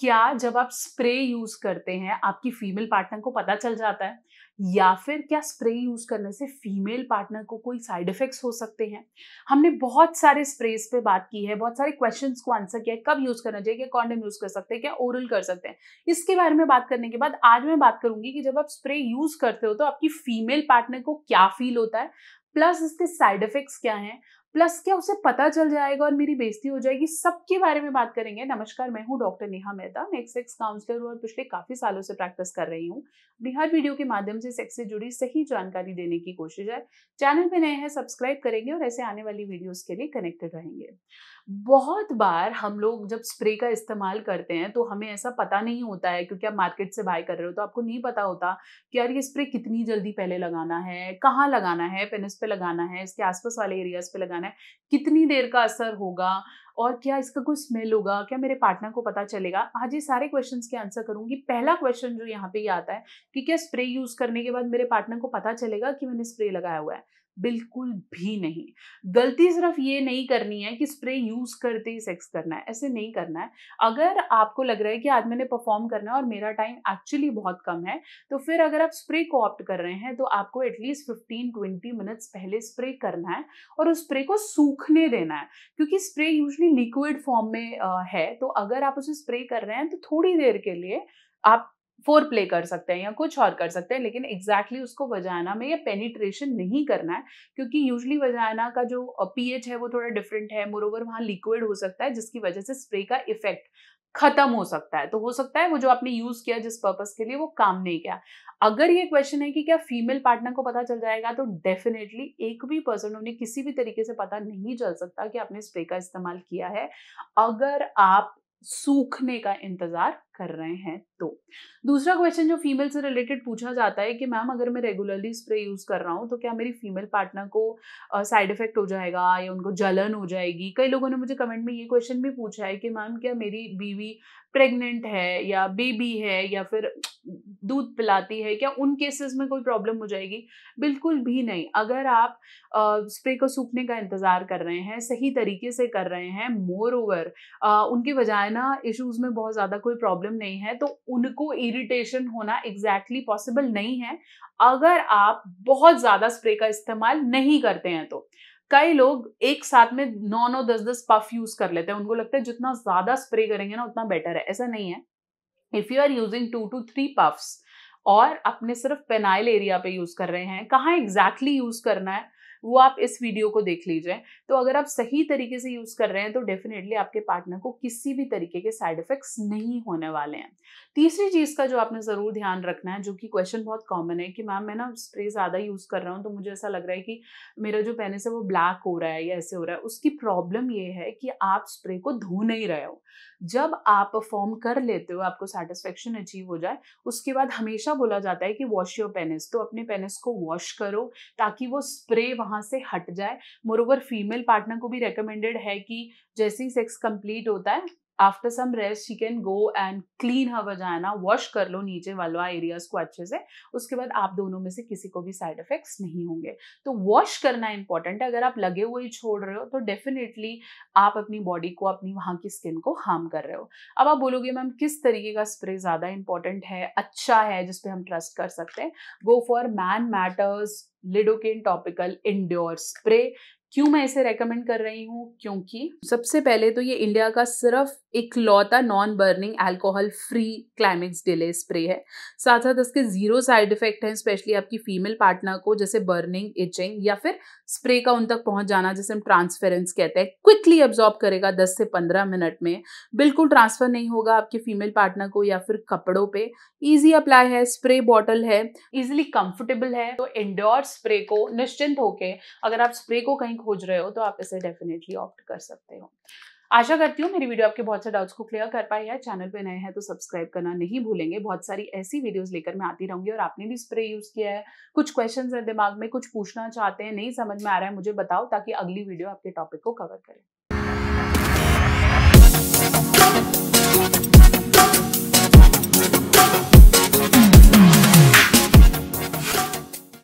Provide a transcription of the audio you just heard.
क्या जब आप स्प्रे यूज करते हैं आपकी फीमेल पार्टनर को पता चल जाता है या फिर क्या स्प्रे यूज करने से फीमेल पार्टनर को कोई साइड इफेक्ट्स हो सकते हैं हमने बहुत सारे स्प्रेस पे बात की है बहुत सारे क्वेश्चंस को आंसर किया है कब यूज करना चाहिए क्या कॉन्डम यूज कर सकते हैं क्या ओरल कर सकते हैं इसके बारे में बात करने के बाद आज मैं बात करूंगी कि जब आप स्प्रे यूज करते हो तो आपकी फीमेल पार्टनर को क्या फील होता है प्लस इसके साइड इफेक्ट्स क्या हैं प्लस क्या उसे पता चल जाएगा और मेरी बेइज्जती हो जाएगी सबके बारे में बात करेंगे नमस्कार मैं हूँ डॉक्टर नेहा मेहता मैं एक सेक्स काउंसलर हूँ और पिछले काफ़ी सालों से प्रैक्टिस कर रही हूँ अपनी हर वीडियो के माध्यम से सेक्स से जुड़ी सही जानकारी देने की कोशिश है चैनल पर नए हैं सब्सक्राइब करेंगे और ऐसे आने वाली वीडियोज़ के लिए कनेक्टेड रहेंगे बहुत बार हम लोग जब स्प्रे का इस्तेमाल करते हैं तो हमें ऐसा पता नहीं होता है क्योंकि आप मार्केट से बाय कर रहे हो तो आपको नहीं पता होता कि यार ये स्प्रे कितनी जल्दी पहले लगाना है कहाँ लगाना है पेनिस पे लगाना है इसके आसपास वाले एरियाज पे लगाना लगाना है कितनी देर का असर होगा और क्या इसका कोई स्मेल होगा क्या मेरे पार्टनर को पता चलेगा आज ये सारे क्वेश्चंस के आंसर करूंगी पहला क्वेश्चन जो यहाँ पे ये आता है कि क्या स्प्रे यूज करने के बाद मेरे पार्टनर को पता चलेगा कि मैंने स्प्रे लगाया हुआ है बिल्कुल भी नहीं गलती सिर्फ ये नहीं करनी है कि स्प्रे यूज करते ही सेक्स करना है ऐसे नहीं करना है अगर आपको लग रहा है कि आज मैंने परफॉर्म करना है और मेरा टाइम एक्चुअली बहुत कम है तो फिर अगर आप स्प्रे को ऑप्ट कर रहे हैं तो आपको एटलीस्ट फिफ्टीन ट्वेंटी मिनट्स पहले स्प्रे करना है और उस स्प्रे को सूखने देना है क्योंकि स्प्रे यूजली लिक्विड फॉर्म में है तो अगर आप उसे स्प्रे कर रहे हैं तो थोड़ी देर के लिए आप फोर प्ले कर सकते हैं या कुछ और कर सकते हैं लेकिन एग्जैक्टली exactly उसको वजाना में या पेनिट्रेशन नहीं करना है क्योंकि यूजली वजाना का जो पीएच है वो थोड़ा डिफरेंट है मोरोवर वहाँ लिक्विड हो सकता है जिसकी वजह से स्प्रे का इफेक्ट खत्म हो सकता है तो हो सकता है वो जो आपने यूज किया जिस पर्पज के लिए वो काम नहीं किया अगर ये क्वेश्चन है कि क्या फीमेल पार्टनर को पता चल जाएगा तो डेफिनेटली एक भी पर्सन उन्हें किसी भी तरीके से पता नहीं चल सकता कि आपने स्प्रे का इस्तेमाल किया है अगर आप सूखने का इंतजार कर रहे हैं तो दूसरा क्वेश्चन जो फीमेल से रिलेटेड पूछा जाता है कि मैम अगर मैं रेगुलरली स्प्रे यूज कर रहा हूँ तो क्या मेरी फीमेल पार्टनर को साइड uh, इफेक्ट हो जाएगा या उनको जलन हो जाएगी कई लोगों ने मुझे कमेंट में ये क्वेश्चन भी पूछा है कि मैम क्या मेरी बीवी प्रेग्नेंट है या बेबी है या फिर दूध पिलाती है क्या उन केसेस में कोई प्रॉब्लम हो जाएगी बिल्कुल भी नहीं अगर आप स्प्रे को सूखने का इंतज़ार कर रहे हैं सही तरीके से कर रहे हैं मोर ओवर उनके वजायना इश्यूज में बहुत ज़्यादा कोई प्रॉब्लम प्रॉब्लम नहीं है तो उनको इरिटेशन होना एग्जैक्टली exactly पॉसिबल नहीं है अगर आप बहुत ज़्यादा स्प्रे का इस्तेमाल नहीं करते हैं तो कई लोग एक साथ में नौ नौ दस दस पफ यूज कर लेते हैं उनको लगता है जितना ज़्यादा स्प्रे करेंगे ना उतना बेटर है ऐसा नहीं है if you are using two to three puffs और अपने सिर्फ पेनाइल एरिया पे यूज कर रहे हैं कहाँ एग्जैक्टली exactly यूज करना है वो आप इस वीडियो को देख लीजिए तो अगर आप सही तरीके से यूज़ कर रहे हैं तो डेफिनेटली आपके पार्टनर को किसी भी तरीके के साइड इफेक्ट्स नहीं होने वाले हैं तीसरी चीज़ का जो आपने ज़रूर ध्यान रखना है जो कि क्वेश्चन बहुत कॉमन है कि मैम मैं ना स्प्रे ज़्यादा यूज़ कर रहा हूँ तो मुझे ऐसा लग रहा है कि मेरा जो पेनिस है वो ब्लैक हो रहा है या ऐसे हो रहा है उसकी प्रॉब्लम ये है कि आप स्प्रे को धो नहीं रहे हो जब आप परफॉर्म कर लेते हो आपको सेटिस्फेक्शन अचीव हो जाए उसके बाद हमेशा बोला जाता है कि वॉश योर पेनिस तो अपने पेनिस को वॉश करो ताकि वो स्प्रे वहाँ से हट जाए मोरोवर फीमेल पार्टनर को भी रिकमेंडेड है कि जैसे ही सेक्स कंप्लीट होता है after some rest she can go and clean her vagina wash कर लो नीचे वाला एरियाज को अच्छे से उसके बाद आप दोनों में से किसी को भी साइड इफेक्ट्स नहीं होंगे तो वॉश करना इंपॉर्टेंट है अगर आप लगे हुए ही छोड़ रहे हो तो डेफिनेटली आप अपनी बॉडी को अपनी वहाँ की स्किन को हार्म कर रहे हो अब आप बोलोगे मैम किस तरीके का स्प्रे ज़्यादा इंपॉर्टेंट है अच्छा है जिसपे हम ट्रस्ट कर सकते हैं go for Man Matters lidocaine topical endure spray क्यों मैं इसे रेकमेंड कर रही हूँ क्योंकि सबसे पहले तो ये इंडिया का सिर्फ लौता non burning alcohol free climax delay spray है साथ साथ इसके जीरो साइड इफेक्ट हैं स्पेशली आपकी फीमेल पार्टनर को जैसे बर्निंग इचिंग या फिर स्प्रे का उन तक पहुंच जाना जैसे हम ट्रांसफेरेंस कहते हैं क्विकली अब्जॉर्ब करेगा दस से पंद्रह मिनट में बिल्कुल ट्रांसफर नहीं होगा आपके फीमेल पार्टनर को या फिर कपड़ों पे ईजी अप्लाई है स्प्रे बॉटल है इजिली कंफर्टेबल है तो इंडोर स्प्रे को निश्चिंत होके अगर आप स्प्रे को कहीं खोज रहे हो तो आप इसे डेफिनेटली ऑप्ट कर सकते हो आशा करती हूँ मेरी वीडियो आपके बहुत से डाउट्स को क्लियर कर पाई है चैनल पे नए हैं तो सब्सक्राइब करना नहीं भूलेंगे बहुत सारी ऐसी वीडियोस लेकर मैं आती रहूंगी और आपने भी स्प्रे यूज़ किया है कुछ क्वेश्चन है दिमाग में कुछ पूछना चाहते हैं नहीं समझ में आ रहा है मुझे बताओ ताकि अगली वीडियो आपके टॉपिक को कवर करें